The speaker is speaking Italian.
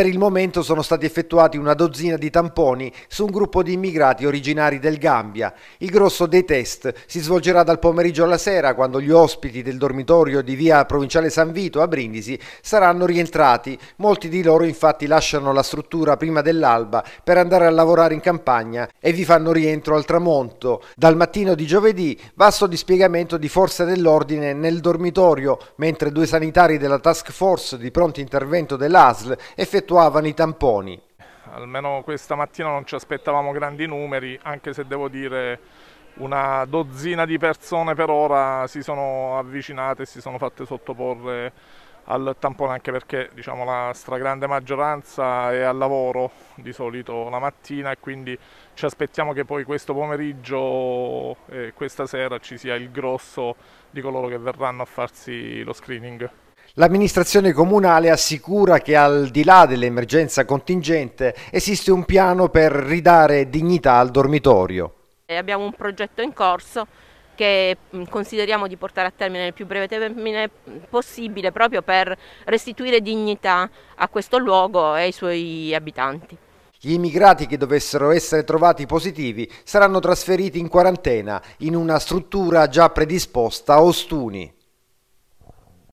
Per il momento sono stati effettuati una dozzina di tamponi su un gruppo di immigrati originari del Gambia. Il grosso dei test si svolgerà dal pomeriggio alla sera quando gli ospiti del dormitorio di via provinciale San Vito a Brindisi saranno rientrati. Molti di loro infatti lasciano la struttura prima dell'alba per andare a lavorare in campagna e vi fanno rientro al tramonto. Dal mattino di giovedì vasto dispiegamento di forze dell'ordine nel dormitorio, mentre due sanitari della task force di pronto intervento dell'ASL effettuano effettuavano i tamponi. Almeno questa mattina non ci aspettavamo grandi numeri, anche se devo dire una dozzina di persone per ora si sono avvicinate e si sono fatte sottoporre al tampone anche perché diciamo, la stragrande maggioranza è al lavoro di solito la mattina e quindi ci aspettiamo che poi questo pomeriggio e questa sera ci sia il grosso di coloro che verranno a farsi lo screening. L'amministrazione comunale assicura che al di là dell'emergenza contingente esiste un piano per ridare dignità al dormitorio. E eh, abbiamo un progetto in corso che mm, consideriamo di portare a termine nel più breve termine possibile proprio per restituire dignità a questo luogo e ai suoi abitanti. Gli immigrati che dovessero essere trovati positivi saranno trasferiti in quarantena in una struttura già predisposta a Ostuni.